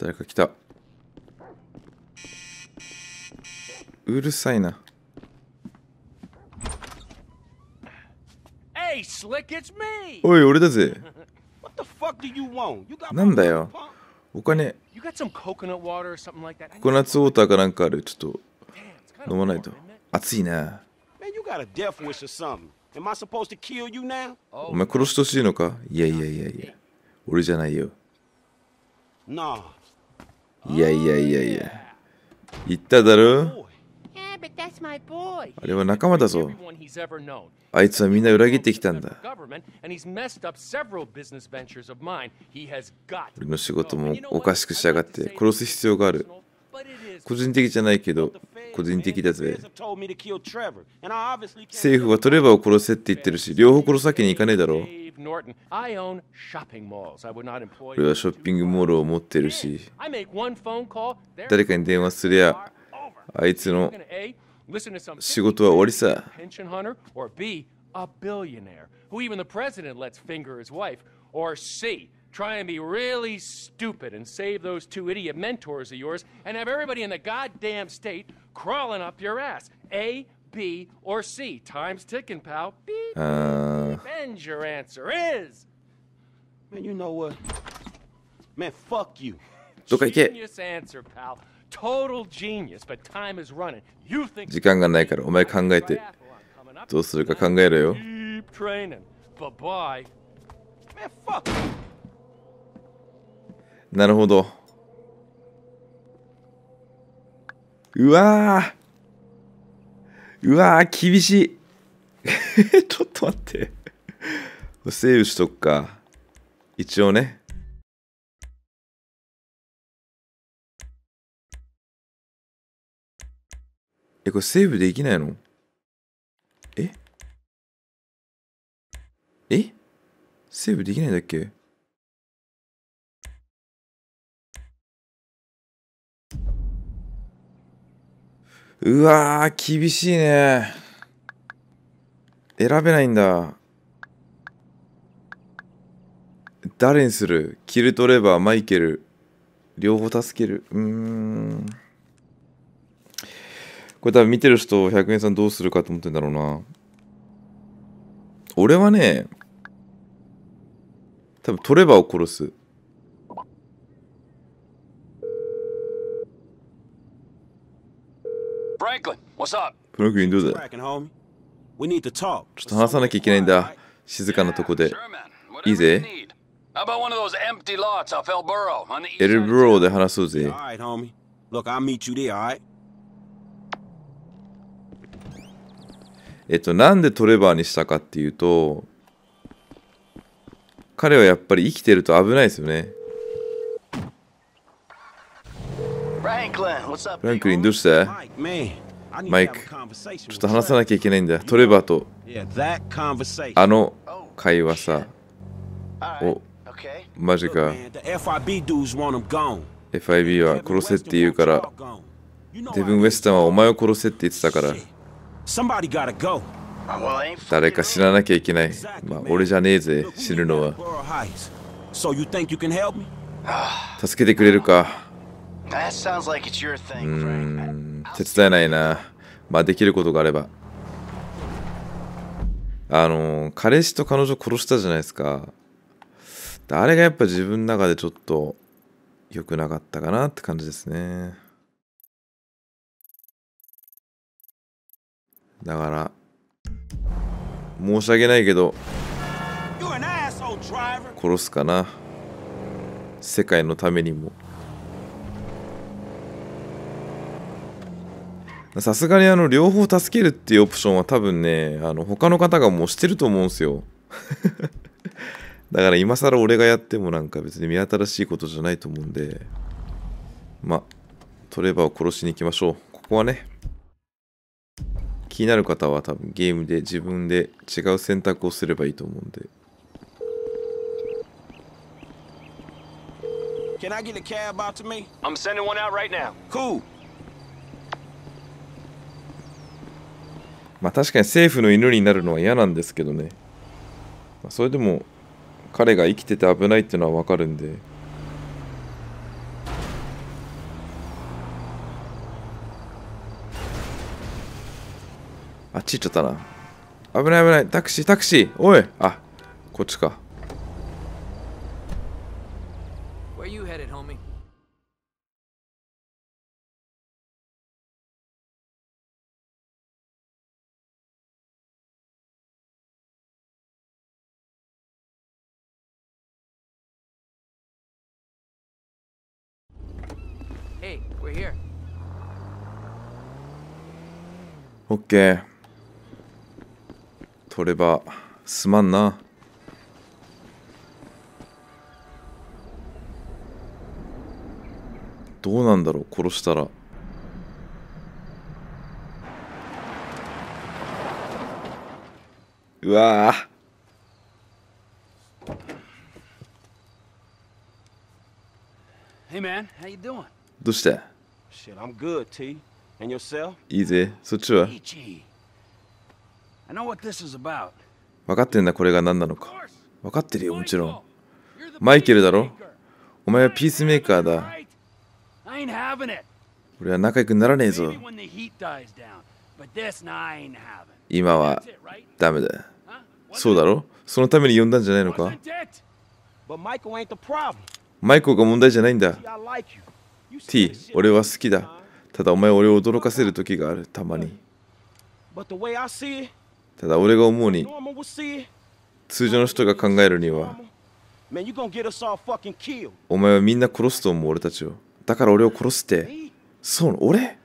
誰か来た。うるさいな。おい、俺だぜ。なんだよ。お金。ココナッツウォーターかなんかある。ちょっと飲まないと。暑いな。お前殺してほしいのかいやいやいやいや。俺じゃないよ。No, いやいやいやいや。言っただろあれは仲間だぞ。あいつはみんな裏切ってきたんだ。俺の仕事もおかしくしやがって殺す必要がある。個人的じゃないけど、個人的だぜ。政府はトレバーを殺せって言ってるし、両方殺すわけにいかねえだろう。I I own shopping malls. would not employ. hunter or B. A billionaire who even the president lets finger his wife, or C, try and be really stupid and save those two idiot mentors of yours and have everybody in the goddamn state crawling up your ass. A, B, or C. Time's ticking, pal. Beep. Uh... And your answer is. Man, you know what? Man, fuck you. Genius answer, pal. Total genius, but time is running. You think. 時間がないからお前考えて。どうするか考えろよ。Keep training. Bye bye. Man, fuck. なるほど。うわーうわー、厳しい。ちょっと待ってセーブしとくか。一応ね。え、これセーブできないのええセーブできないんだっけうわー、厳しいね。選べないんだ。誰にするキルトレバー、マイケル。両方助ける。うーん。これ多分見てる人、百円さんどうするかと思ってんだろうな。俺はね、多分トレバーを殺す。Franklin, what's up? ンどうだちょっと話さなきゃいけないんだ。静かなとこで。いいぜ。エルブローで話そうぜ。えっと、なんでトレバーにしたかっていうと、彼はやっぱり生きてると危ないですよね。Franklin, フランクリン、どうしてマイク、ちょっと話さなきゃいけないんだ。トレバーと、あの会話さ。お、マジか。FIB は殺せって言うから、デブン・ウェスタンはお前を殺せって言ってたから。誰か知らなきゃいけない。まあ、俺じゃねえぜ、死ぬのは。助けてくれるか。うん、手伝えないな。まあ、できることがあれば。あの、彼氏と彼女殺したじゃないですか。あれがやっぱ自分の中でちょっと良くなかったかなって感じですね。だから、申し訳ないけど、殺すかな。世界のためにも。さすがにあの両方助けるっていうオプションは多分ねあの他の方がもうしてると思うんですよ だから今更俺がやってもなんか別に見新しいことじゃないと思うんでまあトレバーを殺しに行きましょうここはね気になる方は多分ゲームで自分で違う選択をすればいいと思うんで Can I get a cab out to me? I'm sending one out right now. Cool. まあ確かに政府の犬になるのは嫌なんですけどね。まあ、それでも彼が生きてて危ないっていうのはわかるんで。あっち行っちゃったな。危ない危ない。タクシータクシーおいあこっちか。オッケー取ればすまんなどうなんだろう殺したらうわー Hey man, how you doing? どうして Shit, I'm good, T. And yourself? Easy. So chill. 分かってんだこれが何なのか分かってるよもちろんマイケルだろお前はピースメーカーだ俺は仲良くならねえぞ今はダメだそうだろそのために呼んだんじゃないのかマイコが問題じゃないんだ T、俺は好きだ。ただお前俺を驚かせる時がある、たまに。ただ俺が思うに、通常の人が考えるには、お前はみんな殺すと思う俺たちを。だから俺を殺して。そう、俺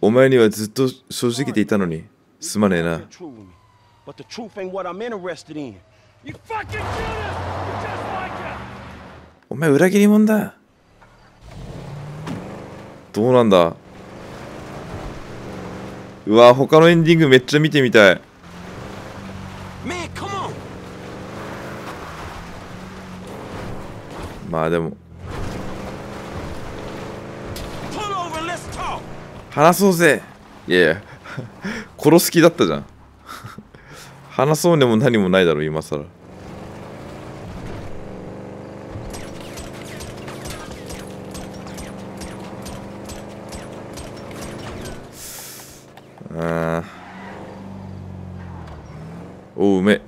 お前にはずっと正直でいたのに、すまねえな。お前裏切り者だどうなんだうわ他のエンディングめっちゃ見てみたいまあでも話そうぜいやいや 殺す気だったじゃん 話そうでも何もないだろ今更おうめ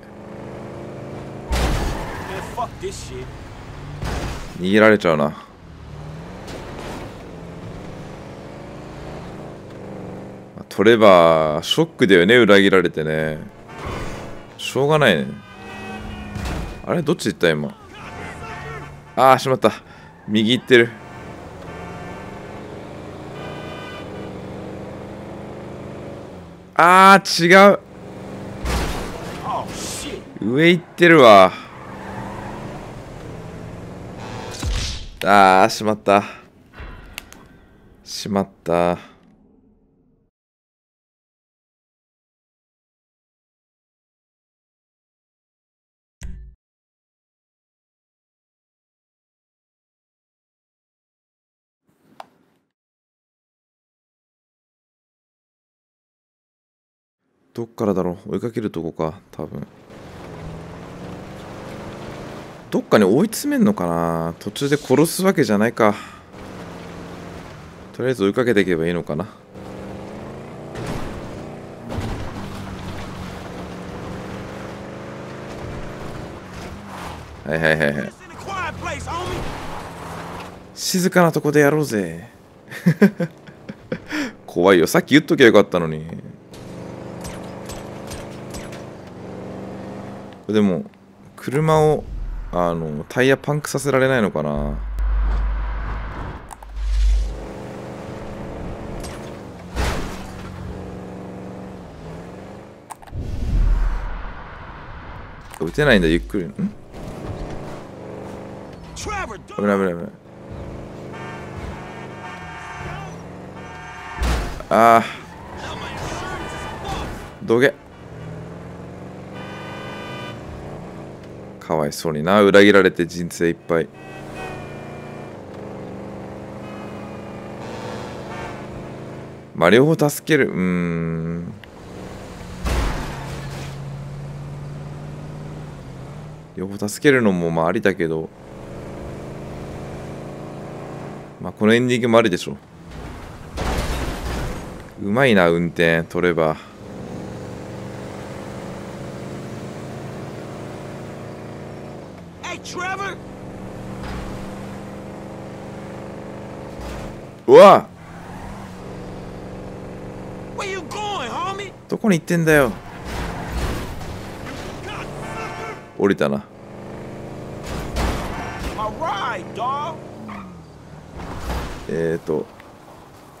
逃げられちゃうな取ればショックだよね裏切られてねしょうがないねあれどっち行った今ああしまった右行ってるあー違う上行ってるわああしまったしまったどっからだろう追いかけるとこか多分。どっかに追い詰めんのかな途中で殺すわけじゃないかとりあえず追いかけていけばいいのかなはいはいはいはい静かなとこでやろうぜ 怖いよさっき言っときゃよかったのにでも車をあの、タイヤパンクさせられないのかな打てないんだ、ゆっくり。ん危ない危ない危ない。ああ。どげ。かわいそうにな裏切られて人生いっぱいまあ両方助けるうん両方助けるのもまあありだけどまあこのエンディングもありでしょうまいな運転取れば。わどこに行ってんだよ降りたなえっ、ー、と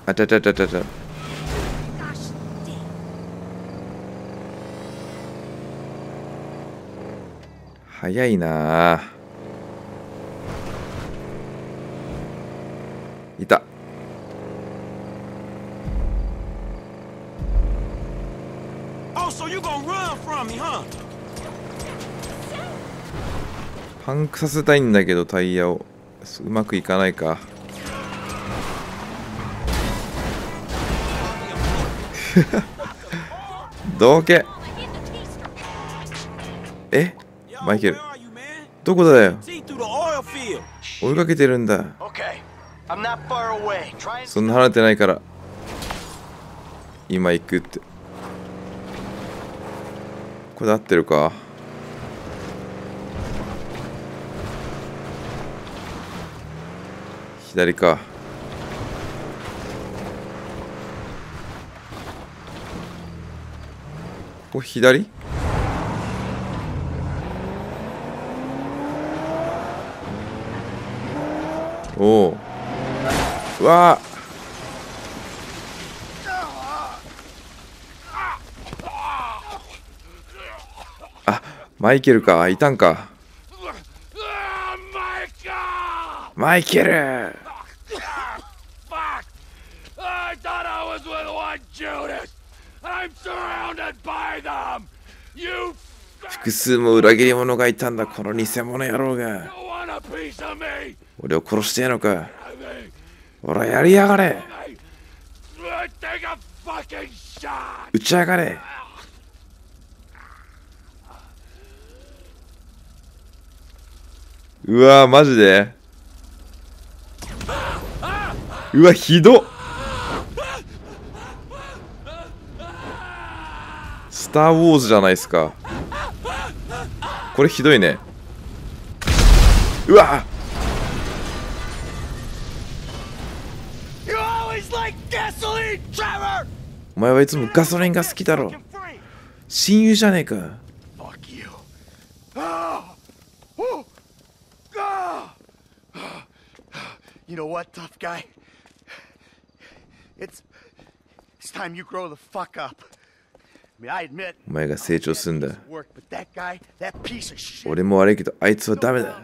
あちゃちゃちゃちゃちゃ早いなあパンクさせたいんだけどタイヤをうまくいかないか どけえマイケルどこだよ追いかけてるんだそんな離れてないから今行くってこれ合ってるか左かここ左おおわあマイケルかいたんかマイケル複数も裏切り者がいたんだ、この偽物野郎が。俺を殺してやのか。俺はやりやがれ。打ち上がれ。うわマジでうわひどっスター・ウォーズじゃないですかこれひどいねうわお前はいつもガソリンが好きだろ親友じゃねえかお前が成長すんだ。俺も悪いけど、あいつはダメだ。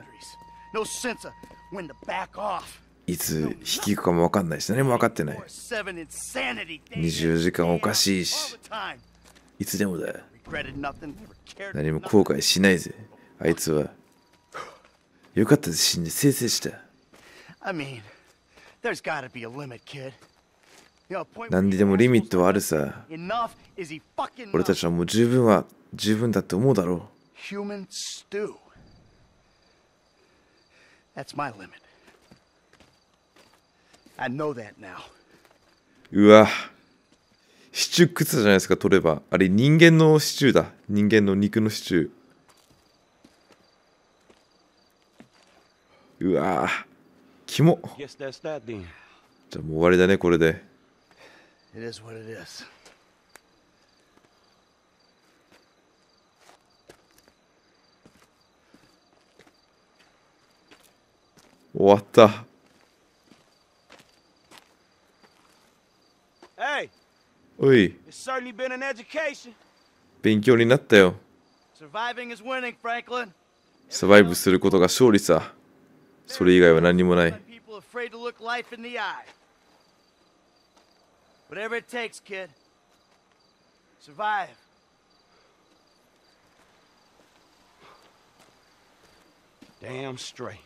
いつ引き行くかも分かんないし、何も分かってない。24時間おかしいし、いつでもだ。何も後悔しないぜ。あいつは。よかったぜ、死んで、せいせいした。I mean, there's gotta be a limit, kid. 何にでもリミットはあるさ。俺たちはもう十分は十分だって思うだろう。That's my limit. I know that now. うわ。シチュー食ったじゃないですか、取れば。あれ、人間のシチューだ。人間の肉のシチュー。うわ。キモ。じゃあもう終わりだね、これで。It is what it is. What the? Hey. Oi. It's certainly been an education. 勉強になったよ。サバイブすることが勝利さ。それ以外は何もない。Whatever it takes, kid. Survive. Damn straight.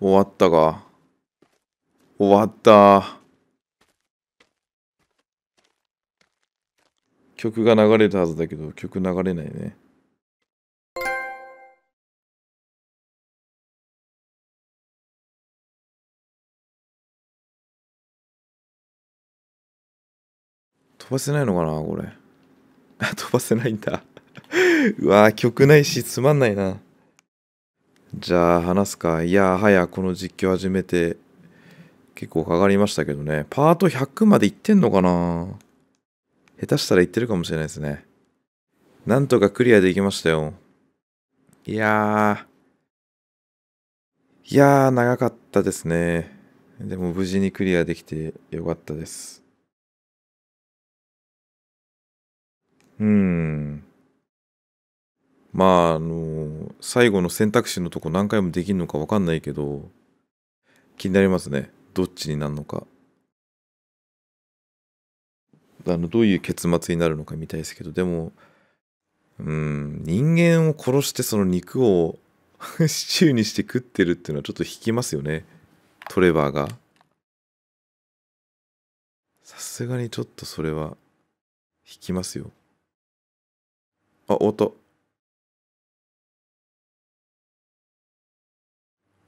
What the g o w a t t h 曲が流れるはずだけど曲流れないね飛ばせないのかなこれ。飛ばせないんだ うわー、曲ないし、つまんないな。じゃあ、話すか。いやー、はや、この実況始めて、結構かかりましたけどね。パート100までいってんのかな下手したらいってるかもしれないですね。なんとかクリアできましたよ。いやー。いやー、長かったですね。でも無事にクリアできてよかったです。うん。まあ、あの、最後の選択肢のとこ何回もできるのかわかんないけど、気になりますね。どっちになるのか。あの、どういう結末になるのかみたいですけど、でも、うん、人間を殺してその肉を シチューにして食ってるっていうのはちょっと引きますよね。トレバーが。さすがにちょっとそれは引きますよ。あ、終わった。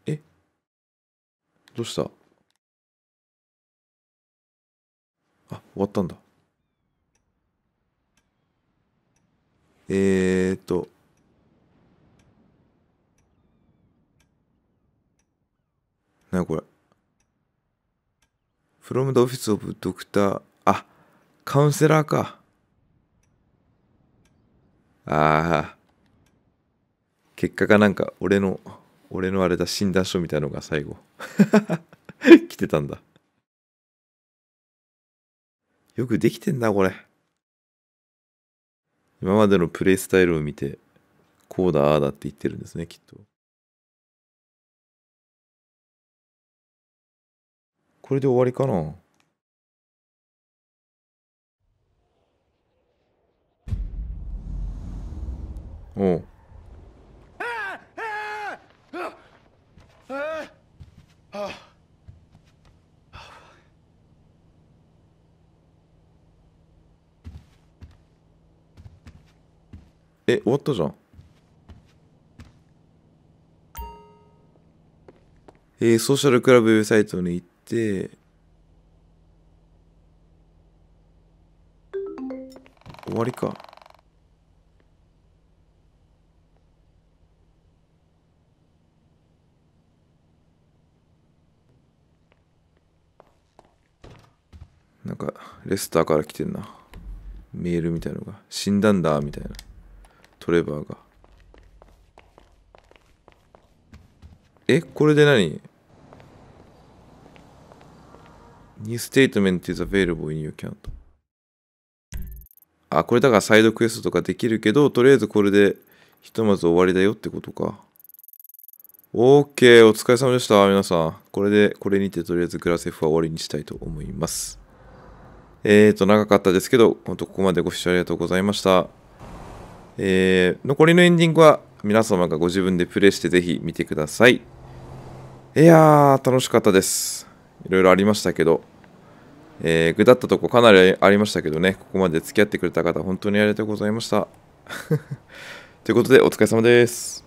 えどうしたあ、終わったんだ。えーっと。なにこれ。from the office of doctor あ、カウンセラーか。ああ。結果がなんか俺の、俺のあれだ診断書みたいのが最後。来てたんだ。よくできてんだ、これ。今までのプレイスタイルを見て、こうだ、ああだって言ってるんですね、きっと。これで終わりかなおうえ終わったじゃんえー、ソーシャルクラブウェブサイトに行って終わりかなんか、レスターから来てんな。メールみたいのが。死んだんだ、みたいな。トレバーが。え、これで何ニューステー t メント is available in your account. あ、これだからサイドクエストとかできるけど、とりあえずこれでひとまず終わりだよってことか。OK、お疲れ様でした、皆さん。これで、これにてとりあえずグラセフは終わりにしたいと思います。えっ、ー、と、長かったですけど、本当ここまでご視聴ありがとうございました。えー、残りのエンディングは皆様がご自分でプレイしてぜひ見てください。いやー、楽しかったです。いろいろありましたけど、えー、ぐだったとこかなりありましたけどね、ここまで付き合ってくれた方、本当にありがとうございました。ということで、お疲れ様です。